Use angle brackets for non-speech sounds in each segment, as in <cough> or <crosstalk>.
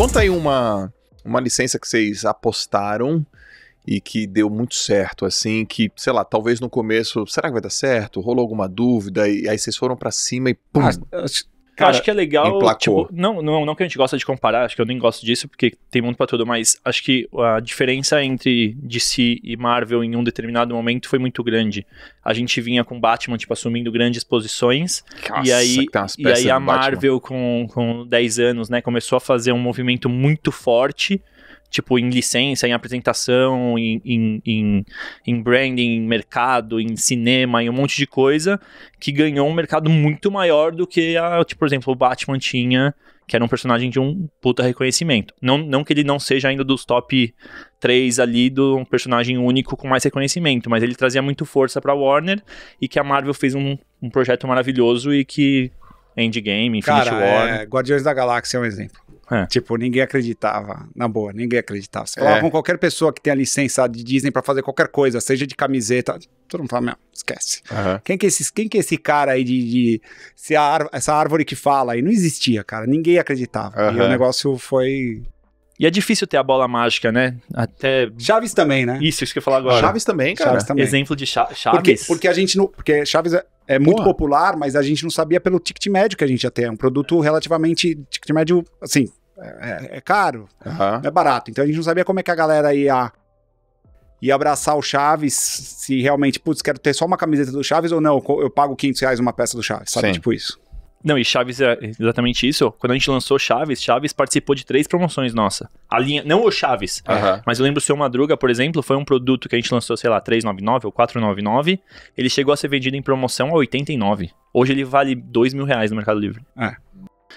Conta aí uma, uma licença que vocês apostaram e que deu muito certo, assim, que, sei lá, talvez no começo, será que vai dar certo? Rolou alguma dúvida e aí vocês foram para cima e pum. Ah, Cara, eu acho que é legal. Tipo, não, não, não que a gente gosta de comparar, acho que eu nem gosto disso, porque tem muito pra tudo, mas acho que a diferença entre DC e Marvel em um determinado momento foi muito grande. A gente vinha com Batman, tipo, assumindo grandes posições. Nossa, e aí, e aí a Marvel, com, com 10 anos, né, começou a fazer um movimento muito forte tipo, em licença, em apresentação, em, em, em, em, branding, em mercado, em cinema, em um monte de coisa, que ganhou um mercado muito maior do que, a, tipo, por exemplo, o Batman tinha, que era um personagem de um puta reconhecimento. Não, não que ele não seja ainda dos top 3 ali do personagem único com mais reconhecimento, mas ele trazia muito força pra Warner e que a Marvel fez um, um projeto maravilhoso e que Endgame, Infinity Cara, War. É, Guardiões da Galáxia é um exemplo. É. Tipo, ninguém acreditava. Na boa, ninguém acreditava. Você falava é. com qualquer pessoa que tem a licença de Disney para fazer qualquer coisa, seja de camiseta. Todo mundo fala, meu, esquece. Uhum. Quem, que é esse, quem que é esse cara aí de. de se a, essa árvore que fala aí? Não existia, cara. Ninguém acreditava. Uhum. E o negócio foi. E é difícil ter a bola mágica, né? Até. Chaves também, né? Isso, isso que eu falar agora. Chaves também, cara. Chaves também. Exemplo de Chaves. Por quê? Porque a gente não. Porque Chaves é é muito popular, mas a gente não sabia pelo ticket médio que a gente ia ter. É um produto relativamente. Ticket médio, assim, é, é, é caro, uhum. é barato. Então a gente não sabia como é que a galera ia e abraçar o Chaves, se realmente, putz, quero ter só uma camiseta do Chaves ou não, eu pago 500 reais uma peça do Chaves, sabe? Sim. Tipo isso. Não, e Chaves é exatamente isso. Quando a gente lançou Chaves, Chaves participou de três promoções nossa. A linha, não o Chaves, é, mas eu lembro o Seu Madruga, por exemplo, foi um produto que a gente lançou, sei lá, 399 ou 499. Ele chegou a ser vendido em promoção a 89. Hoje ele vale 2 mil reais no Mercado Livre. É.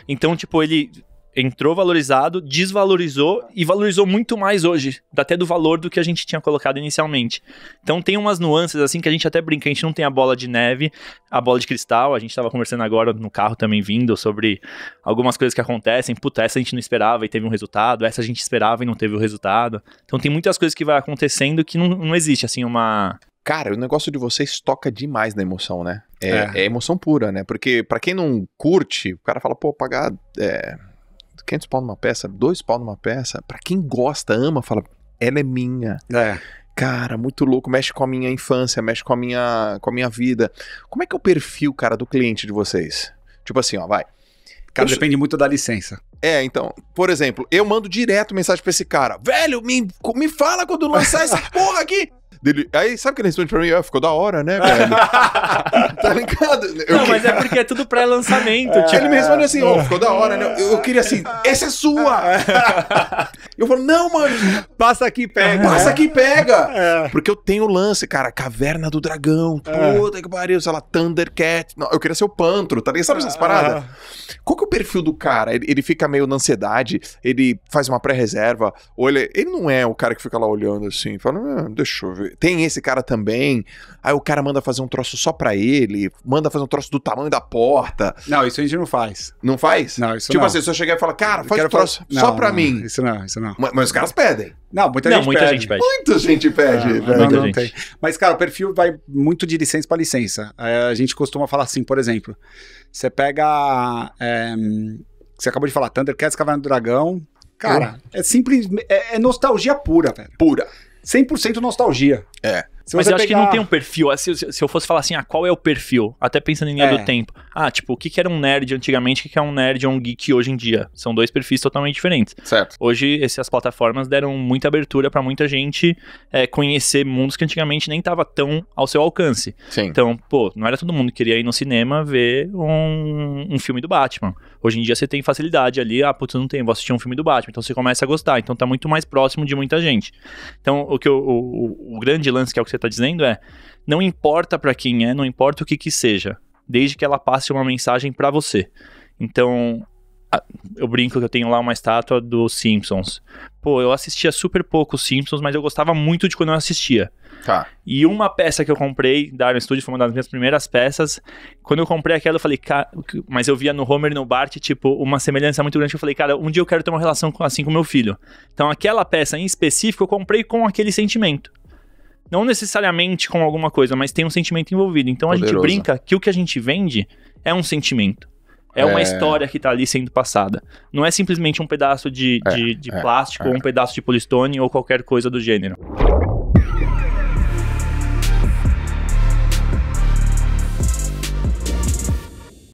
Então, tipo, ele entrou valorizado, desvalorizou e valorizou muito mais hoje, até do valor do que a gente tinha colocado inicialmente. Então tem umas nuances assim que a gente até brinca, a gente não tem a bola de neve, a bola de cristal, a gente estava conversando agora no carro também vindo sobre algumas coisas que acontecem, puta, essa a gente não esperava e teve um resultado, essa a gente esperava e não teve o resultado. Então tem muitas coisas que vai acontecendo que não, não existe assim uma Cara, o negócio de vocês toca demais na emoção, né? É, é. é emoção pura, né? Porque para quem não curte, o cara fala, pô, pagar é, 500 pau numa peça, dois pau numa peça, para quem gosta, ama, fala, ela é minha. É. Cara, muito louco, mexe com a minha infância, mexe com a minha, com a minha vida. Como é que é o perfil, cara, do cliente de vocês? Tipo assim, ó, vai. Cara, eu... depende muito da licença. É, então, por exemplo, eu mando direto mensagem pra esse cara. Velho, me, me fala quando lançar essa <laughs> porra aqui. Dele... Aí sabe que ele responde pra mim? Ah, ficou da hora, né, velho? <laughs> tá ligado? Eu não, que... mas é porque é tudo pré-lançamento. É, tipo... Ele me responde assim, ó, oh, é. ficou da hora, né? Eu, eu queria assim, essa é sua! É. <laughs> eu falo, não, mano! Passa aqui pega. Passa aqui pega! É. Porque eu tenho lance, cara, Caverna do Dragão, é. puta que pariu, sei lá, Thundercat. Não, eu queria ser o Pantro, tá ligado? Sabe essas paradas? Qual que é o perfil do cara? Ele, ele fica meio na ansiedade, ele faz uma pré-reserva, ou ele, ele não é o cara que fica lá olhando assim, falando, ah, deixa eu ver. Tem esse cara também. Aí o cara manda fazer um troço só pra ele, manda fazer um troço do tamanho da porta. Não, isso a gente não faz. Não faz? Não, isso tipo não. assim, se eu chegar e falar, cara, faz um troço só pra não, mim. Isso não, isso não. Mas, mas, os caras pedem. Não, muita, não, gente, muita pede. gente pede. Muita gente ah, pede. Muita não, gente. Tem. Mas, cara, o perfil vai muito de licença pra licença. É, a gente costuma falar assim, por exemplo, você pega. É, você acabou de falar, Thundercats, Caverna do Dragão. Cara, é, é simples, é, é nostalgia pura, velho. Pura. 100% nostalgia. É. Se Mas eu acho pegar... que não tem um perfil. Assim, se, se, eu fosse falar assim, ah, qual é o perfil? Até pensando em linha é. do tempo. Ah, tipo, o que, que era um nerd antigamente, o que, que é um nerd ou um geek hoje em dia? São dois perfis totalmente diferentes. Certo. Hoje, essas plataformas deram muita abertura para muita gente é, conhecer mundos que antigamente nem estava tão ao seu alcance. Sim. Então, pô, não era todo mundo que queria ir no cinema ver um, um filme do Batman. Hoje em dia você tem facilidade ali, ah, putz, não tem, vou assistir um filme do Batman. Então você começa a gostar. Então tá muito mais próximo de muita gente. Então o que eu, o, o, grande lance que é o que você tá dizendo é: não importa para quem é, não importa o que que seja, desde que ela passe uma mensagem para você. Então, ah, eu brinco que eu tenho lá uma estátua dos Simpsons. Pô, eu assistia super pouco Simpsons, mas eu gostava muito de quando eu assistia. Tá. E uma peça que eu comprei da Iron Studio foi uma das minhas primeiras peças. Quando eu comprei aquela, eu falei, cara, mas eu via no Homer e no Bart, tipo, uma semelhança muito grande. Eu falei, cara, um dia eu quero ter uma relação com, assim com meu filho. Então aquela peça em específico eu comprei com aquele sentimento. Não necessariamente com alguma coisa, mas tem um sentimento envolvido. Então a gente brinca que o que a gente vende é um sentimento. É uma é... história que está ali sendo passada. Não é simplesmente um pedaço de, é, de, é, de plástico, é. ou um pedaço de polistone ou qualquer coisa do gênero.